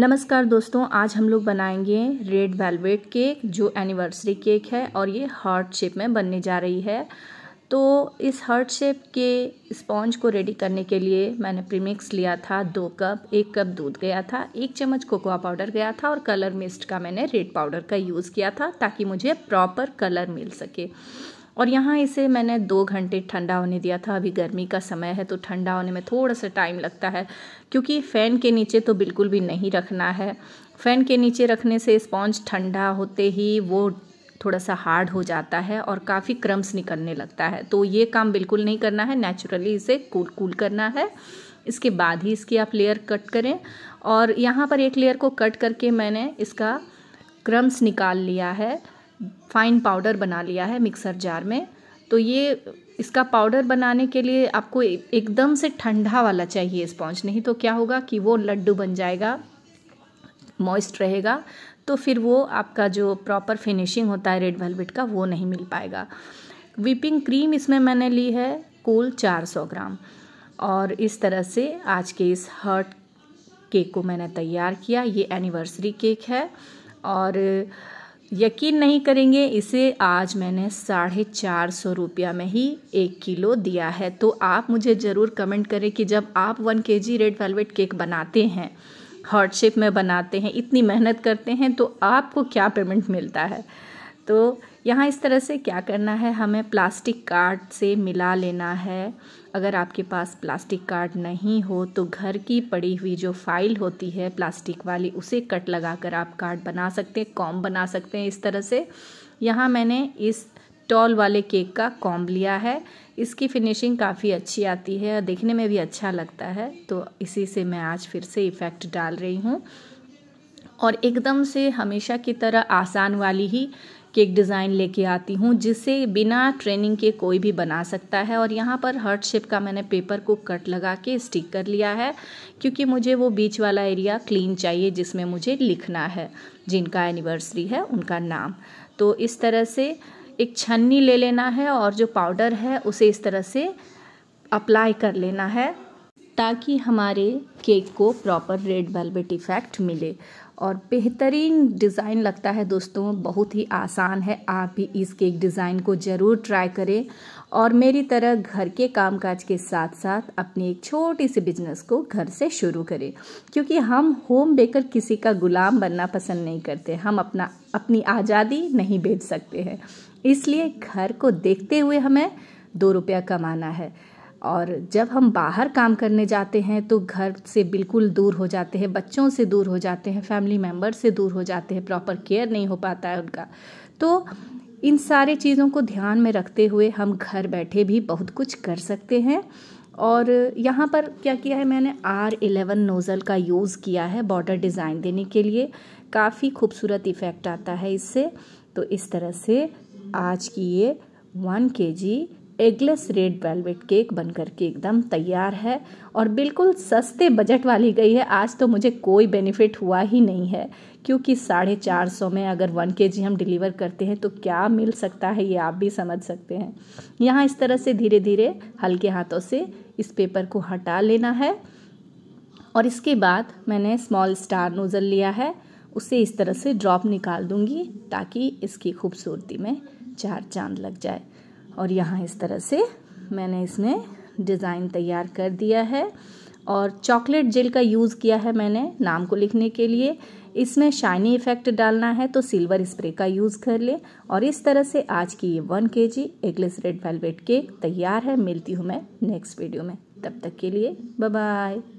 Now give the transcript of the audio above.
नमस्कार दोस्तों आज हम लोग बनाएंगे रेड वेलवेट केक जो एनिवर्सरी केक है और ये हार्ट शेप में बनने जा रही है तो इस हार्ट शेप के स्पॉन्ज को रेडी करने के लिए मैंने प्रीमिक्स लिया था दो कप एक कप दूध गया था एक चम्मच कोकोआ पाउडर गया था और कलर मिस्ट का मैंने रेड पाउडर का यूज़ किया था ताकि मुझे प्रॉपर कलर मिल सके और यहाँ इसे मैंने दो घंटे ठंडा होने दिया था अभी गर्मी का समय है तो ठंडा होने में थोड़ा सा टाइम लगता है क्योंकि फ़ैन के नीचे तो बिल्कुल भी नहीं रखना है फ़ैन के नीचे रखने से स्पॉन्ज ठंडा होते ही वो थोड़ा सा हार्ड हो जाता है और काफ़ी क्रम्स निकलने लगता है तो ये काम बिल्कुल नहीं करना है नेचुरली इसे कूल कूल करना है इसके बाद ही इसकी आप लेयर कट करें और यहाँ पर एक लेयर को कट करके मैंने इसका क्रम्स निकाल लिया है फ़ाइन पाउडर बना लिया है मिक्सर जार में तो ये इसका पाउडर बनाने के लिए आपको एकदम से ठंडा वाला चाहिए स्पॉन्ज नहीं तो क्या होगा कि वो लड्डू बन जाएगा मॉइस्ट रहेगा तो फिर वो आपका जो प्रॉपर फिनिशिंग होता है रेड वेलवेट का वो नहीं मिल पाएगा विपिंग क्रीम इसमें मैंने ली है कुल 400 ग्राम और इस तरह से आज के इस हर्ट केक को मैंने तैयार किया ये एनिवर्सरी केक है और यकीन नहीं करेंगे इसे आज मैंने साढ़े चार सौ रुपया में ही एक किलो दिया है तो आप मुझे ज़रूर कमेंट करें कि जब आप वन के जी रेड वेलवेट केक बनाते हैं हॉटशिप शेप में बनाते हैं इतनी मेहनत करते हैं तो आपको क्या पेमेंट मिलता है तो यहाँ इस तरह से क्या करना है हमें प्लास्टिक कार्ड से मिला लेना है अगर आपके पास प्लास्टिक कार्ड नहीं हो तो घर की पड़ी हुई जो फाइल होती है प्लास्टिक वाली उसे कट लगा कर आप कार्ड बना सकते हैं कॉम बना सकते हैं इस तरह से यहाँ मैंने इस टॉल वाले केक का कॉम लिया है इसकी फिनिशिंग काफ़ी अच्छी आती है और देखने में भी अच्छा लगता है तो इसी से मैं आज फिर से इफ़ेक्ट डाल रही हूँ और एकदम से हमेशा की तरह आसान वाली ही केक डिज़ाइन लेके आती हूँ जिसे बिना ट्रेनिंग के कोई भी बना सकता है और यहाँ पर हर्ट शेप का मैंने पेपर को कट लगा के स्टिक कर लिया है क्योंकि मुझे वो बीच वाला एरिया क्लीन चाहिए जिसमें मुझे लिखना है जिनका एनिवर्सरी है उनका नाम तो इस तरह से एक छन्नी ले लेना है और जो पाउडर है उसे इस तरह से अप्लाई कर लेना है ताकि हमारे केक को प्रॉपर रेड वेलवेट इफ़ेक्ट मिले और बेहतरीन डिज़ाइन लगता है दोस्तों बहुत ही आसान है आप भी इस केक डिज़ाइन को ज़रूर ट्राई करें और मेरी तरह घर के कामकाज के साथ साथ अपनी एक छोटी सी बिजनेस को घर से शुरू करें क्योंकि हम होम बेकर किसी का गुलाम बनना पसंद नहीं करते हम अपना अपनी आज़ादी नहीं बेच सकते हैं इसलिए घर को देखते हुए हमें दो रुपया कमाना है और जब हम बाहर काम करने जाते हैं तो घर से बिल्कुल दूर हो जाते हैं बच्चों से दूर हो जाते हैं फैमिली मेम्बर से दूर हो जाते हैं प्रॉपर केयर नहीं हो पाता है उनका तो इन सारे चीज़ों को ध्यान में रखते हुए हम घर बैठे भी बहुत कुछ कर सकते हैं और यहाँ पर क्या किया है मैंने आर एलेवन नोज़ल का यूज़ किया है बॉर्डर डिज़ाइन देने के लिए काफ़ी खूबसूरत इफ़ेक्ट आता है इससे तो इस तरह से आज की ये one K G eggless red velvet cake बन करके एकदम तैयार है और बिल्कुल सस्ते बजट वाली गई है आज तो मुझे कोई बेनिफिट हुआ ही नहीं है क्योंकि साढ़े चार सौ में अगर वन के जी हम डिलीवर करते हैं तो क्या मिल सकता है ये आप भी समझ सकते हैं यहाँ इस तरह से धीरे धीरे हल्के हाथों से इस पेपर को हटा लेना है और इसके बाद मैंने स्मॉल स्टार नोज़ल लिया है उसे इस तरह से ड्रॉप निकाल दूंगी ताकि इसकी खूबसूरती में चार चांद लग जाए और यहाँ इस तरह से मैंने इसमें डिज़ाइन तैयार कर दिया है और चॉकलेट जेल का यूज़ किया है मैंने नाम को लिखने के लिए इसमें शाइनी इफेक्ट डालना है तो सिल्वर स्प्रे का यूज़ कर ले और इस तरह से आज की ये one K G eggless red velvet cake तैयार है मिलती हूँ मैं नेक्स्ट वीडियो में तब तक के लिए बाय